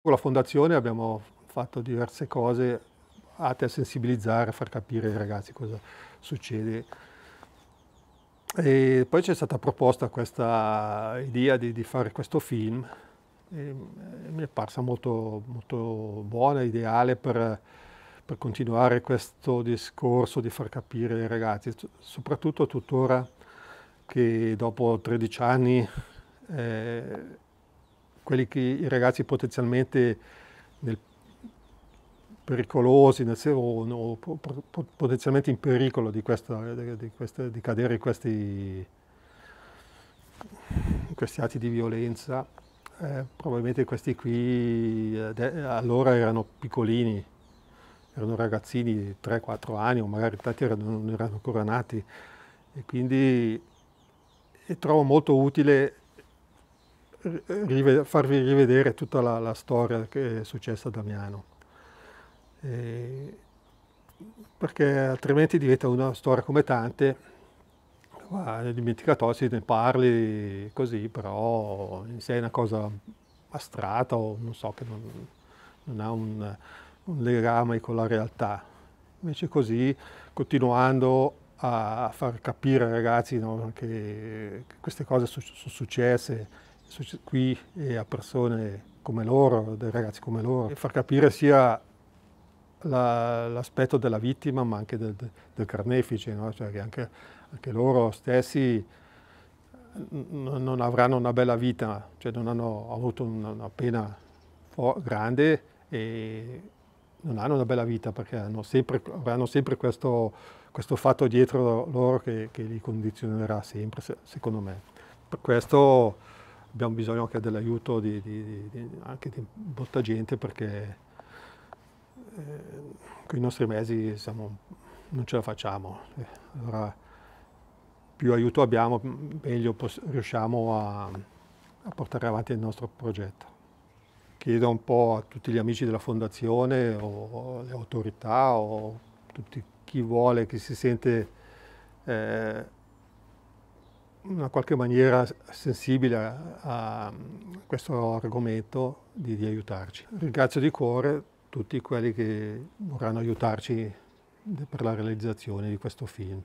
Con la fondazione abbiamo fatto diverse cose atte a sensibilizzare, a far capire ai ragazzi cosa succede. E poi c'è stata proposta questa idea di, di fare questo film, e mi è parsa molto, molto buona, ideale per, per, continuare questo discorso di far capire ai ragazzi, soprattutto tuttora che dopo 13 anni eh, quelli che i ragazzi potenzialmente nel, pericolosi nel senso, o, po, potenzialmente in pericolo di, questa, di, questa, di cadere in questi, in questi, atti di violenza. Eh, probabilmente questi qui eh, allora erano piccolini, erano ragazzini di 3-4 anni o magari tanti erano, non erano ancora nati e quindi e trovo molto utile rive farvi rivedere tutta la, la, storia che è successa a Damiano. E perché altrimenti diventa una storia come tante, ma dimenticato se ne parli così, però in sé è una cosa astratta o non so, che non, non ha un, un legame con la realtà. Invece così, continuando a far capire ai ragazzi no, che queste cose sono successe, qui eh, a persone come loro, dei ragazzi come loro, e far capire sia l'aspetto della vittima ma anche del, del carnefice, no? cioè che anche, anche, loro stessi non avranno una bella vita, cioè non hanno avuto una, una pena grande e non hanno una bella vita perché hanno sempre, avranno sempre questo, questo, fatto dietro loro che, che li condizionerà sempre, secondo me. Per questo abbiamo bisogno anche dell'aiuto di, di, di, anche di molta gente perché eh, con i nostri mezzi siamo, non ce la facciamo. Allora, più aiuto abbiamo, meglio riusciamo a, a portare avanti il nostro progetto chiedo un po' a tutti gli amici della fondazione o alle autorità o tutti chi vuole, chi si sente eh, una qualche maniera sensibile a, a questo argomento di, di, aiutarci. Ringrazio di cuore tutti quelli che vorranno aiutarci per la realizzazione di questo film.